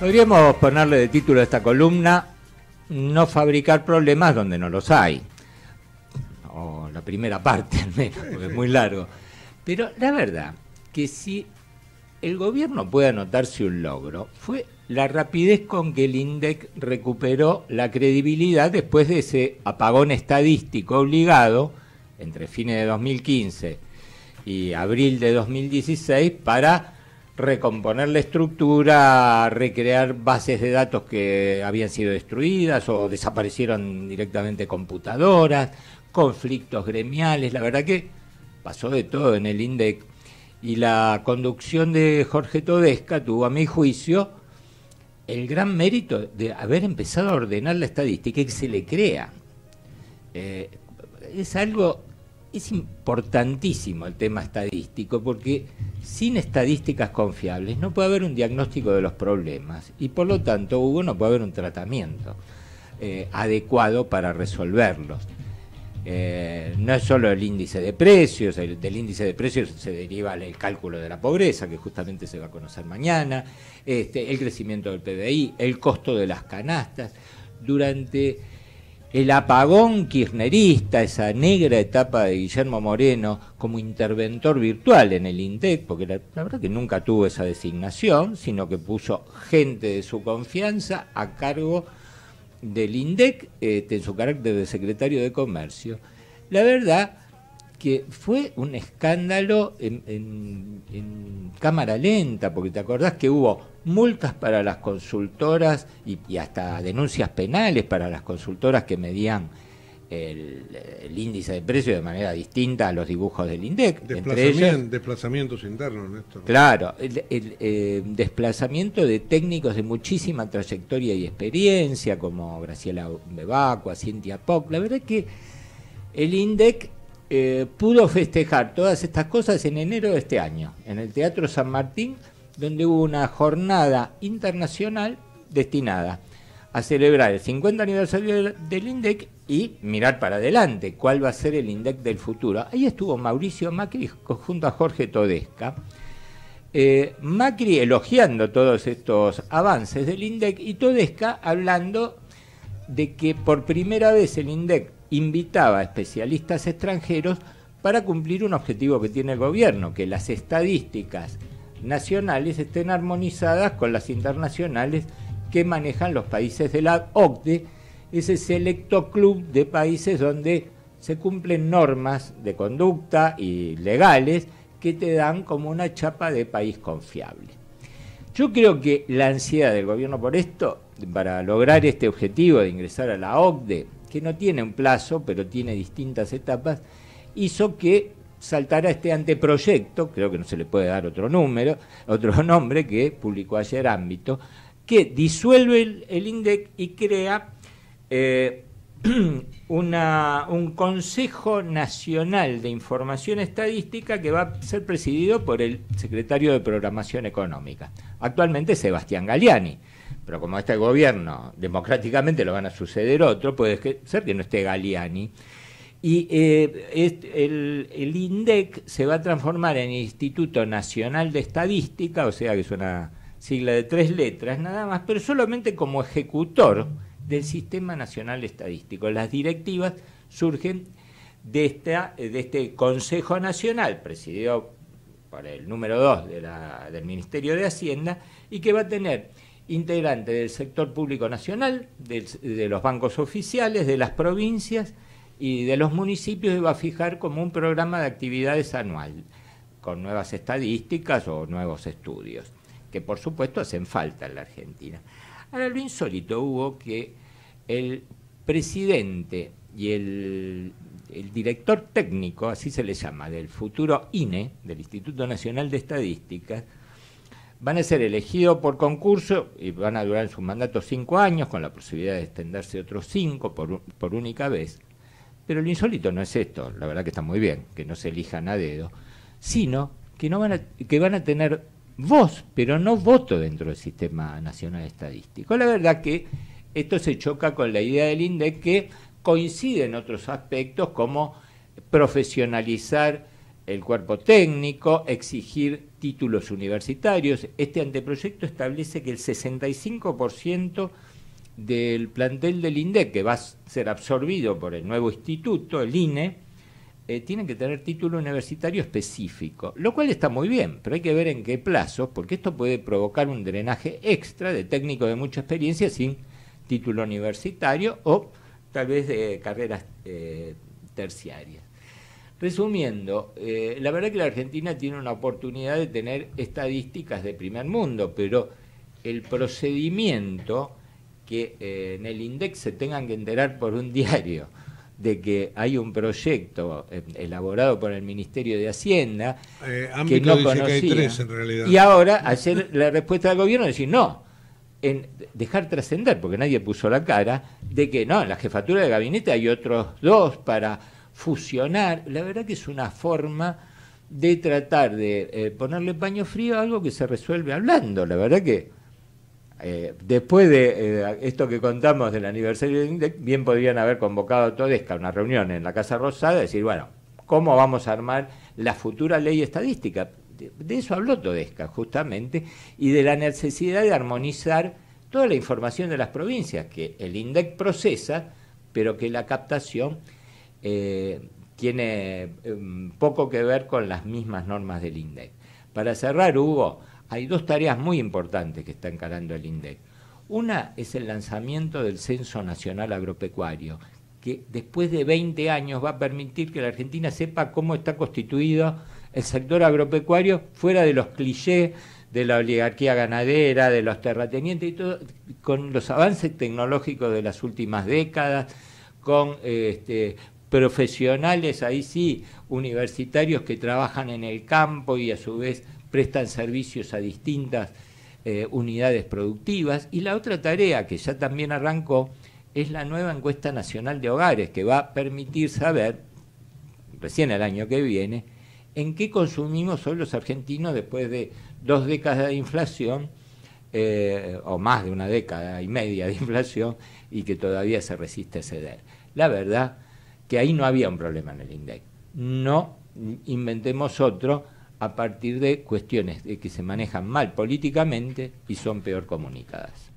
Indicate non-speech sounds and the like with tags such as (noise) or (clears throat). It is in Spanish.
Podríamos ponerle de título a esta columna, no fabricar problemas donde no los hay. O la primera parte al menos, porque es muy largo. Pero la verdad que si el gobierno puede anotarse un logro, fue la rapidez con que el INDEC recuperó la credibilidad después de ese apagón estadístico obligado entre fines de 2015 y abril de 2016 para recomponer la estructura, recrear bases de datos que habían sido destruidas o desaparecieron directamente computadoras, conflictos gremiales, la verdad que pasó de todo en el INDEC. Y la conducción de Jorge Todesca tuvo, a mi juicio, el gran mérito de haber empezado a ordenar la estadística y que se le crea. Eh, es algo, es importantísimo el tema estadístico, porque sin estadísticas confiables no puede haber un diagnóstico de los problemas y por lo tanto, Hugo, no puede haber un tratamiento eh, adecuado para resolverlos. Eh, no es solo el índice de precios, del índice de precios se deriva el, cálculo de la pobreza, que justamente se va a conocer mañana, este, el crecimiento del PBI, el costo de las canastas. Durante el apagón kirchnerista, esa negra etapa de Guillermo Moreno como interventor virtual en el INDEC, porque la, verdad que nunca tuvo esa designación, sino que puso gente de su confianza a cargo del INDEC este, en su carácter de secretario de comercio. La verdad que fue un escándalo en, cámara lenta, porque te acordás que hubo multas para las consultoras y, hasta denuncias penales para las consultoras que medían el, índice de precios de manera distinta a los dibujos del INDEC. desplazamientos internos, Claro, el, eh, desplazamiento de técnicos de muchísima trayectoria y experiencia, como Graciela Bevaco, Cintia Poc. La verdad es que el INDEC eh, pudo festejar todas estas cosas en enero de este año, en el Teatro San Martín, donde hubo una jornada internacional destinada a celebrar el 50 aniversario del INDEC y mirar para adelante cuál va a ser el INDEC del futuro. Ahí estuvo Mauricio Macri junto a Jorge Todesca. Eh, Macri elogiando todos estos avances del INDEC y Todesca hablando de que por primera vez el INDEC invitaba a especialistas extranjeros para cumplir un objetivo que tiene el gobierno, que las estadísticas nacionales estén armonizadas con las internacionales que manejan los países de la OCDE, ese selecto club de países donde se cumplen normas de conducta y legales que te dan como una chapa de país confiable. Yo creo que la ansiedad del gobierno por esto, para lograr este objetivo de ingresar a la OCDE, que no tiene un plazo, pero tiene distintas etapas, hizo que saltara este anteproyecto, creo que no se le puede dar otro número, otro (laughs) nombre que publicó ayer Ámbito, que disuelve el, INDEC y crea eh, (clears throat) un Consejo Nacional de Información Estadística que va a ser presidido por el secretario de Programación Económica, actualmente Sebastián Galiani pero como este gobierno democráticamente lo van a suceder otro, puede ser que no esté Galiani. Y eh, el, INDEC se va a transformar en Instituto Nacional de Estadística, o sea que es una sigla de tres letras nada más, pero solamente como ejecutor del Sistema Nacional Estadístico. Las directivas surgen de, este Consejo Nacional, presidido por el número 2 del Ministerio de Hacienda, y que va a tener integrante del sector público nacional, de, los bancos oficiales, de las provincias y de los municipios iba va a fijar como un programa de actividades anual, con nuevas estadísticas o nuevos estudios, que por supuesto hacen falta en la Argentina. Ahora lo insólito hubo que el presidente y el, el director técnico, así se le llama, del futuro INE, del Instituto Nacional de Estadísticas, van a ser elegidos por concurso y van a durar sus mandatos cinco años, con la posibilidad de extenderse otros cinco por, única vez. Pero lo insólito no es esto, la verdad que está muy bien, que no se elijan a dedo, sino que, no van que van a tener voz, pero no voto dentro del Sistema Nacional Estadístico. La verdad que esto se choca con la idea del INDEC que coincide en otros aspectos como profesionalizar el cuerpo técnico, exigir títulos universitarios. Este anteproyecto establece que el 65% del plantel del INDEC, que va a ser absorbido por el nuevo instituto, el INE, eh, tiene que tener título universitario específico, lo cual está muy bien, pero hay que ver en qué plazo, porque esto puede provocar un drenaje extra de técnicos de mucha experiencia sin título universitario o tal vez de carreras eh, terciarias. Resumiendo, eh, la verdad que la Argentina tiene una oportunidad de tener estadísticas de primer mundo, pero el procedimiento que eh, en el INDEX se tengan que enterar por un (laughs) diario de que hay un proyecto eh, elaborado por el Ministerio de Hacienda que no conocía. en realidad. Y ahora hacer la respuesta del gobierno es decir no, en dejar trascender porque nadie puso la cara de que no, en la jefatura de gabinete hay otros dos para fusionar, la verdad que es una forma de tratar de eh, ponerle paño frío a algo que se resuelve hablando. La verdad que eh, después de eh, esto que contamos del aniversario del INDEC, bien podrían haber convocado a Todesca una reunión en la Casa Rosada y decir, bueno, ¿cómo vamos a armar la futura ley estadística? de eso habló Todesca, justamente, y de la necesidad de armonizar toda la información de las provincias que el INDEC procesa, pero que la captación eh, tiene em, poco que ver con las mismas normas del INDEC. Para cerrar, Hugo, hay dos tareas muy importantes que está encarando el INDEC. Una es el lanzamiento del Censo Nacional Agropecuario, que después de 20 años va a permitir que la Argentina sepa cómo está constituido el sector agropecuario fuera de los clichés de la oligarquía ganadera, de los terratenientes y todo, con los avances tecnológicos de las últimas décadas, con este, profesionales, ahí sí, universitarios que trabajan en el campo y a su vez prestan servicios a distintas eh, unidades productivas. Y la otra tarea que ya también arrancó es la nueva encuesta nacional de hogares, que va a permitir saber, recién el año que viene, en qué consumimos hoy los argentinos después de dos décadas de inflación, eh, o más de una década y media de inflación, y que todavía se resiste a ceder. La verdad que ahí no había un problema en el INDEC. No inventemos otro a partir de cuestiones que se manejan mal políticamente y son peor comunicadas.